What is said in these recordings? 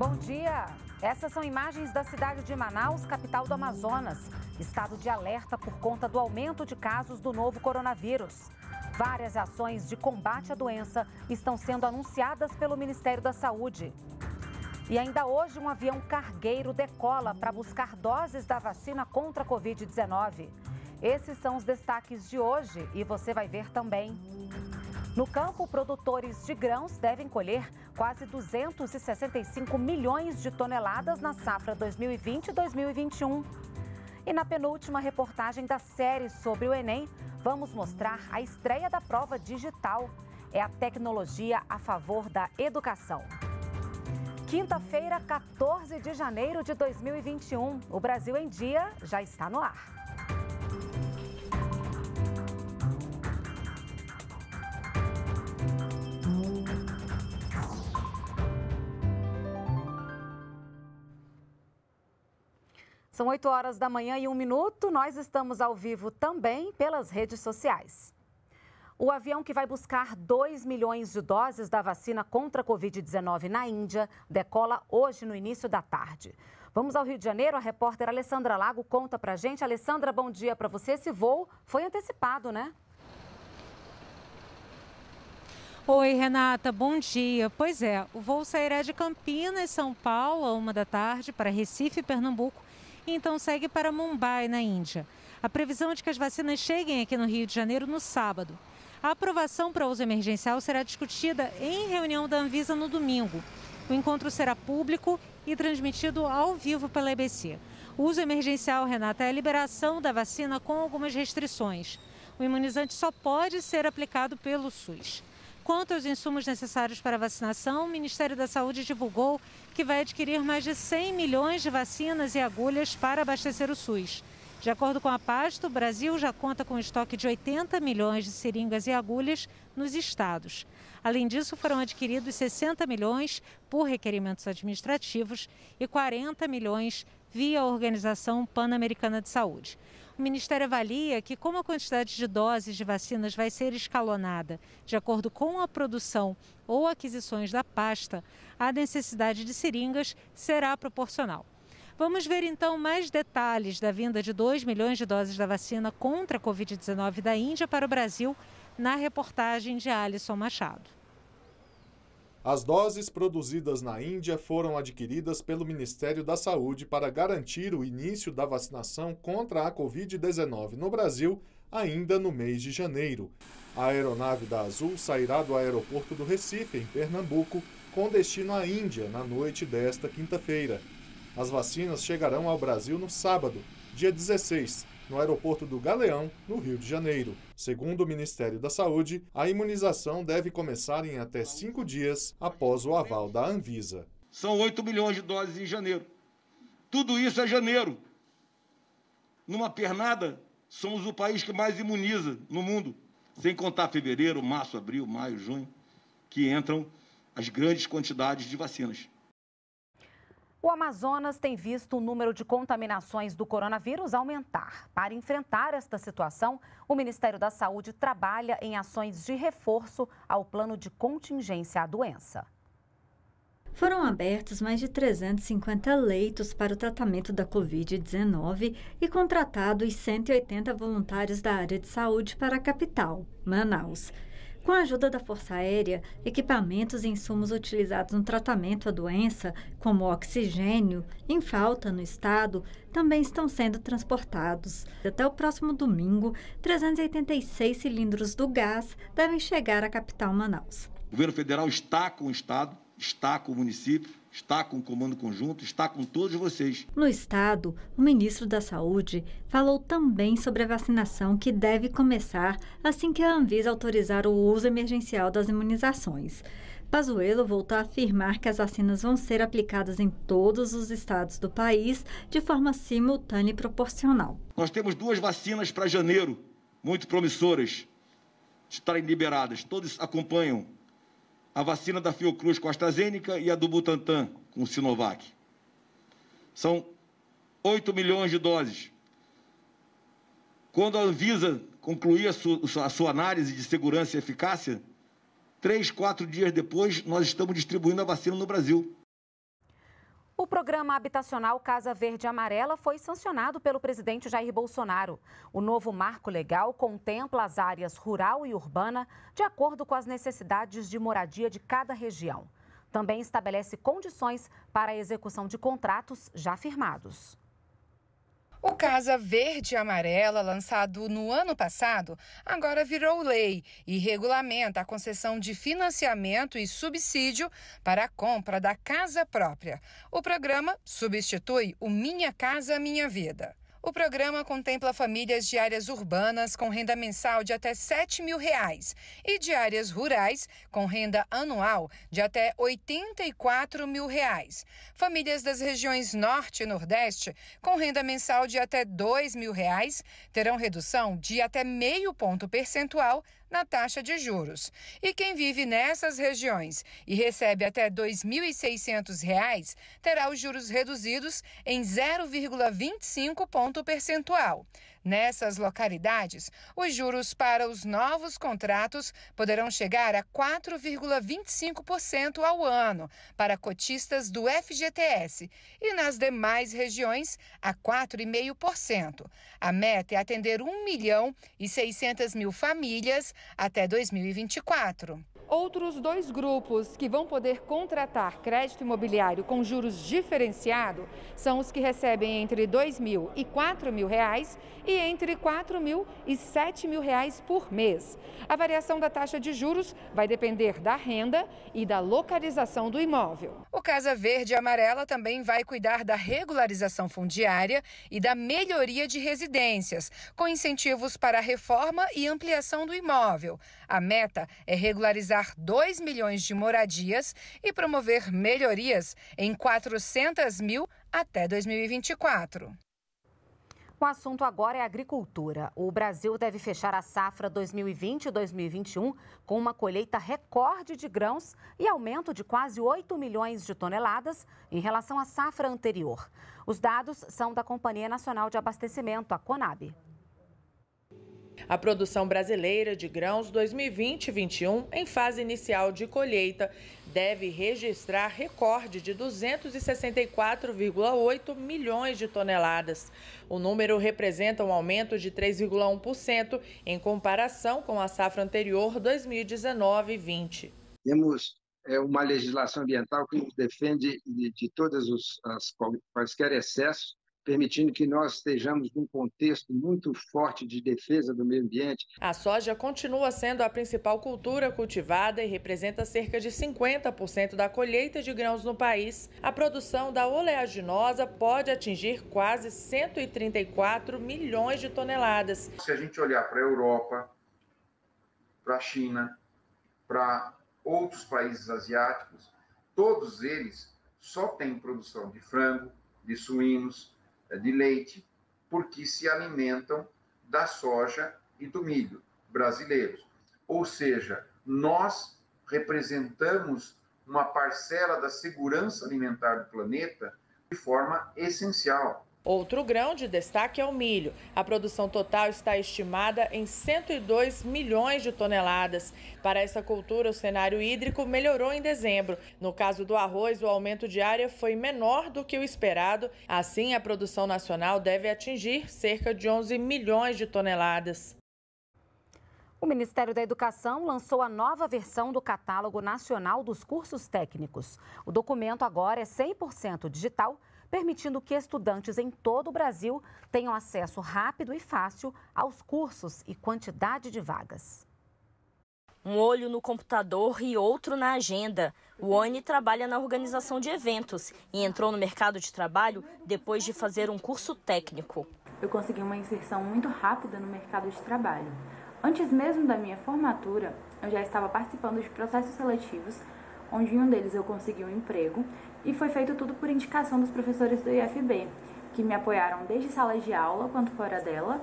Bom dia! Essas são imagens da cidade de Manaus, capital do Amazonas. Estado de alerta por conta do aumento de casos do novo coronavírus. Várias ações de combate à doença estão sendo anunciadas pelo Ministério da Saúde. E ainda hoje, um avião cargueiro decola para buscar doses da vacina contra a Covid-19. Esses são os destaques de hoje e você vai ver também. No campo, produtores de grãos devem colher quase 265 milhões de toneladas na safra 2020-2021. E na penúltima reportagem da série sobre o Enem, vamos mostrar a estreia da prova digital. É a tecnologia a favor da educação. Quinta-feira, 14 de janeiro de 2021. O Brasil em Dia já está no ar. São 8 horas da manhã e um minuto. Nós estamos ao vivo também pelas redes sociais. O avião que vai buscar 2 milhões de doses da vacina contra a Covid-19 na Índia decola hoje no início da tarde. Vamos ao Rio de Janeiro. A repórter Alessandra Lago conta pra gente. Alessandra, bom dia para você. Esse voo foi antecipado, né? Oi, Renata, bom dia. Pois é, o voo sairá de Campinas, São Paulo, a uma da tarde, para Recife, Pernambuco, então segue para Mumbai, na Índia. A previsão é de que as vacinas cheguem aqui no Rio de Janeiro no sábado. A aprovação para uso emergencial será discutida em reunião da Anvisa no domingo. O encontro será público e transmitido ao vivo pela EBC. O uso emergencial, Renata, é a liberação da vacina com algumas restrições. O imunizante só pode ser aplicado pelo SUS. Quanto aos insumos necessários para a vacinação, o Ministério da Saúde divulgou que vai adquirir mais de 100 milhões de vacinas e agulhas para abastecer o SUS. De acordo com a pasta, o Brasil já conta com um estoque de 80 milhões de seringas e agulhas nos estados. Além disso, foram adquiridos 60 milhões por requerimentos administrativos e 40 milhões via a Organização Pan-Americana de Saúde. O Ministério avalia que, como a quantidade de doses de vacinas vai ser escalonada de acordo com a produção ou aquisições da pasta, a necessidade de seringas será proporcional. Vamos ver então mais detalhes da vinda de 2 milhões de doses da vacina contra a Covid-19 da Índia para o Brasil na reportagem de Alisson Machado. As doses produzidas na Índia foram adquiridas pelo Ministério da Saúde para garantir o início da vacinação contra a Covid-19 no Brasil ainda no mês de janeiro. A aeronave da Azul sairá do aeroporto do Recife, em Pernambuco, com destino à Índia na noite desta quinta-feira. As vacinas chegarão ao Brasil no sábado, dia 16, no aeroporto do Galeão, no Rio de Janeiro. Segundo o Ministério da Saúde, a imunização deve começar em até cinco dias após o aval da Anvisa. São 8 milhões de doses em janeiro. Tudo isso é janeiro. Numa pernada, somos o país que mais imuniza no mundo, sem contar fevereiro, março, abril, maio, junho, que entram as grandes quantidades de vacinas. O Amazonas tem visto o número de contaminações do coronavírus aumentar. Para enfrentar esta situação, o Ministério da Saúde trabalha em ações de reforço ao plano de contingência à doença. Foram abertos mais de 350 leitos para o tratamento da Covid-19 e contratados 180 voluntários da área de saúde para a capital, Manaus. Com a ajuda da Força Aérea, equipamentos e insumos utilizados no tratamento à doença, como oxigênio, em falta no estado, também estão sendo transportados. Até o próximo domingo, 386 cilindros do gás devem chegar à capital Manaus. O governo federal está com o estado está com o município, está com o comando conjunto, está com todos vocês. No estado, o ministro da Saúde falou também sobre a vacinação que deve começar assim que a Anvisa autorizar o uso emergencial das imunizações. Pazuello voltou a afirmar que as vacinas vão ser aplicadas em todos os estados do país de forma simultânea e proporcional. Nós temos duas vacinas para janeiro, muito promissoras, de estarem liberadas. Todos acompanham a vacina da Fiocruz com a AstraZeneca e a do Butantan com o Sinovac. São 8 milhões de doses. Quando a Anvisa concluir a sua, a sua análise de segurança e eficácia, três, quatro dias depois, nós estamos distribuindo a vacina no Brasil. O programa habitacional Casa Verde Amarela foi sancionado pelo presidente Jair Bolsonaro. O novo marco legal contempla as áreas rural e urbana de acordo com as necessidades de moradia de cada região. Também estabelece condições para a execução de contratos já firmados. O Casa Verde e Amarela, lançado no ano passado, agora virou lei e regulamenta a concessão de financiamento e subsídio para a compra da casa própria. O programa substitui o Minha Casa Minha Vida. O programa contempla famílias de áreas urbanas com renda mensal de até 7 mil reais e de áreas rurais com renda anual de até 84 mil reais. Famílias das regiões Norte e Nordeste com renda mensal de até 2 mil reais terão redução de até meio ponto percentual na taxa de juros. E quem vive nessas regiões e recebe até R$ 2.600 terá os juros reduzidos em 0,25 ponto ponto percentual. Nessas localidades, os juros para os novos contratos poderão chegar a 4,25% ao ano para cotistas do FGTS e nas demais regiões a 4,5%. A meta é atender 1 milhão e 600 mil famílias até 2024. Outros dois grupos que vão poder contratar crédito imobiliário com juros diferenciado são os que recebem entre R$ 2.000 e R$ 4.000 e entre R$ mil e mil 7.000 por mês. A variação da taxa de juros vai depender da renda e da localização do imóvel. O Casa Verde e Amarela também vai cuidar da regularização fundiária e da melhoria de residências, com incentivos para a reforma e ampliação do imóvel. A meta é regularizar entregar 2 milhões de moradias e promover melhorias em 400 mil até 2024. O assunto agora é agricultura. O Brasil deve fechar a safra 2020-2021 com uma colheita recorde de grãos e aumento de quase 8 milhões de toneladas em relação à safra anterior. Os dados são da Companhia Nacional de Abastecimento, a Conab. A produção brasileira de grãos 2020-21, em fase inicial de colheita, deve registrar recorde de 264,8 milhões de toneladas. O número representa um aumento de 3,1% em comparação com a safra anterior 2019-20. Temos é uma legislação ambiental que nos defende de, de todos os as, quaisquer excessos permitindo que nós estejamos num contexto muito forte de defesa do meio ambiente. A soja continua sendo a principal cultura cultivada e representa cerca de 50% da colheita de grãos no país. A produção da oleaginosa pode atingir quase 134 milhões de toneladas. Se a gente olhar para a Europa, para a China, para outros países asiáticos, todos eles só têm produção de frango, de suínos, é, de leite, porque se alimentam da soja e do milho brasileiros. Ou seja, nós representamos uma parcela da segurança alimentar do planeta de forma essencial. Outro grão de destaque é o milho. A produção total está estimada em 102 milhões de toneladas. Para essa cultura, o cenário hídrico melhorou em dezembro. No caso do arroz, o aumento de área foi menor do que o esperado. Assim, a produção nacional deve atingir cerca de 11 milhões de toneladas. O Ministério da Educação lançou a nova versão do Catálogo Nacional dos Cursos Técnicos. O documento agora é 100% digital permitindo que estudantes em todo o Brasil tenham acesso rápido e fácil aos cursos e quantidade de vagas. Um olho no computador e outro na agenda. O ONI trabalha na organização de eventos e entrou no mercado de trabalho depois de fazer um curso técnico. Eu consegui uma inserção muito rápida no mercado de trabalho. Antes mesmo da minha formatura, eu já estava participando de processos seletivos, onde em um deles eu consegui um emprego e foi feito tudo por indicação dos professores do IFB, que me apoiaram desde salas de aula quanto fora dela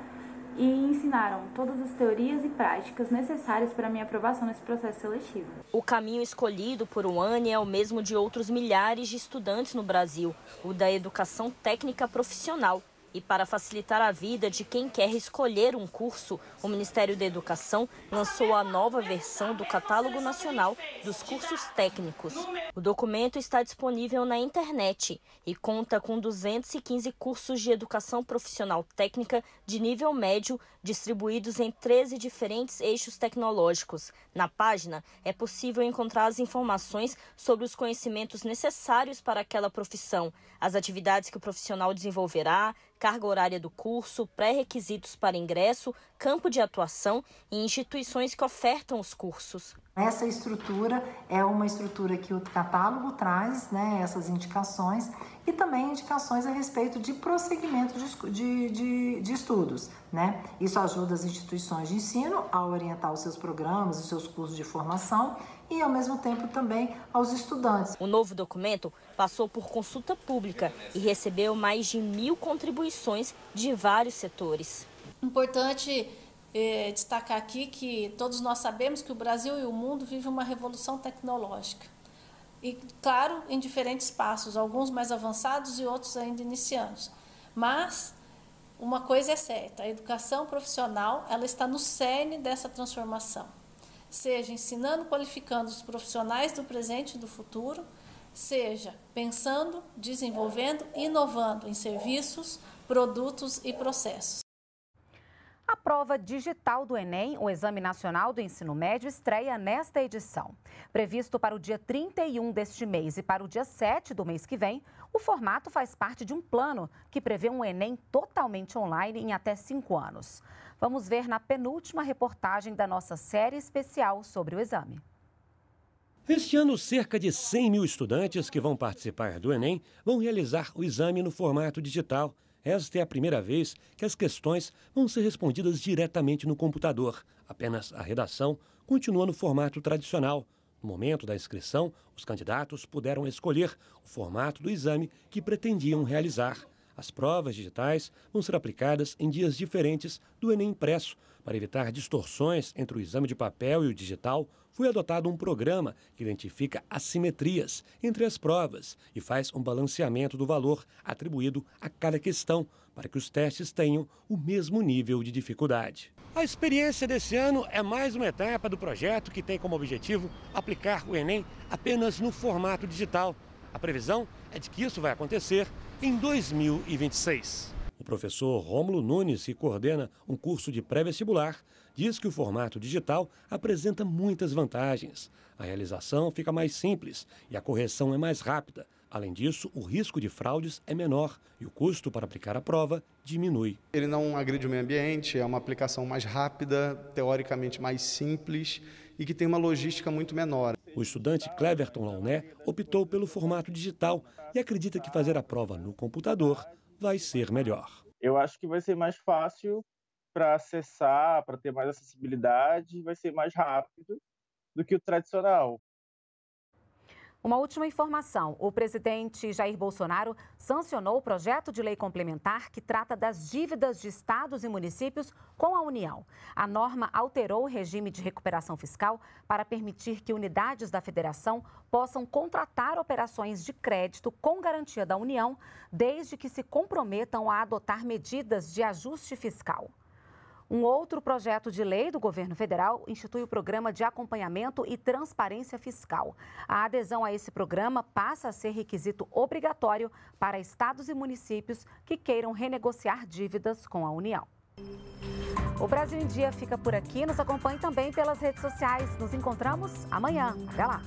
e ensinaram todas as teorias e práticas necessárias para minha aprovação nesse processo seletivo. O caminho escolhido por Uane é o mesmo de outros milhares de estudantes no Brasil, o da educação técnica profissional e para facilitar a vida de quem quer escolher um curso, o Ministério da Educação lançou a nova versão do Catálogo Nacional dos Cursos Técnicos. O documento está disponível na internet e conta com 215 cursos de educação profissional técnica de nível médio, distribuídos em 13 diferentes eixos tecnológicos. Na página é possível encontrar as informações sobre os conhecimentos necessários para aquela profissão, as atividades que o profissional desenvolverá, carga horária do curso, pré-requisitos para ingresso, campo de atuação e instituições que ofertam os cursos. Essa estrutura é uma estrutura que o catálogo traz, né, essas indicações, e também indicações a respeito de prosseguimento de, de, de, de estudos. Né? Isso ajuda as instituições de ensino a orientar os seus programas, os seus cursos de formação e, ao mesmo tempo, também aos estudantes. O novo documento passou por consulta pública e recebeu mais de mil contribuições de vários setores. Importante eh, destacar aqui que todos nós sabemos que o Brasil e o mundo vivem uma revolução tecnológica. E, claro, em diferentes passos, alguns mais avançados e outros ainda iniciantes. Mas uma coisa é certa, a educação profissional ela está no cerne dessa transformação seja ensinando, qualificando os profissionais do presente e do futuro, seja pensando, desenvolvendo, inovando em serviços, produtos e processos. A prova digital do Enem, o Exame Nacional do Ensino Médio, estreia nesta edição. Previsto para o dia 31 deste mês e para o dia 7 do mês que vem, o formato faz parte de um plano que prevê um Enem totalmente online em até cinco anos. Vamos ver na penúltima reportagem da nossa série especial sobre o exame. Este ano, cerca de 100 mil estudantes que vão participar do Enem vão realizar o exame no formato digital. Esta é a primeira vez que as questões vão ser respondidas diretamente no computador. Apenas a redação continua no formato tradicional. No momento da inscrição, os candidatos puderam escolher o formato do exame que pretendiam realizar. As provas digitais vão ser aplicadas em dias diferentes do Enem impresso. Para evitar distorções entre o exame de papel e o digital, foi adotado um programa que identifica assimetrias entre as provas e faz um balanceamento do valor atribuído a cada questão, para que os testes tenham o mesmo nível de dificuldade. A experiência desse ano é mais uma etapa do projeto que tem como objetivo aplicar o Enem apenas no formato digital. A previsão é de que isso vai acontecer em 2026. O professor Rômulo Nunes, que coordena um curso de pré-vestibular, diz que o formato digital apresenta muitas vantagens. A realização fica mais simples e a correção é mais rápida. Além disso, o risco de fraudes é menor e o custo para aplicar a prova diminui. Ele não agride o meio ambiente, é uma aplicação mais rápida, teoricamente mais simples e que tem uma logística muito menor. O estudante Cleverton Launé optou pelo formato digital e acredita que fazer a prova no computador vai ser melhor. Eu acho que vai ser mais fácil para acessar, para ter mais acessibilidade, vai ser mais rápido do que o tradicional. Uma última informação: o presidente Jair Bolsonaro sancionou o projeto de lei complementar que trata das dívidas de estados e municípios com a União. A norma alterou o regime de recuperação fiscal para permitir que unidades da federação possam contratar operações de crédito com garantia da União, desde que se comprometam a adotar medidas de ajuste fiscal. Um outro projeto de lei do governo federal institui o Programa de Acompanhamento e Transparência Fiscal. A adesão a esse programa passa a ser requisito obrigatório para estados e municípios que queiram renegociar dívidas com a União. O Brasil em Dia fica por aqui. Nos acompanhe também pelas redes sociais. Nos encontramos amanhã. Até lá!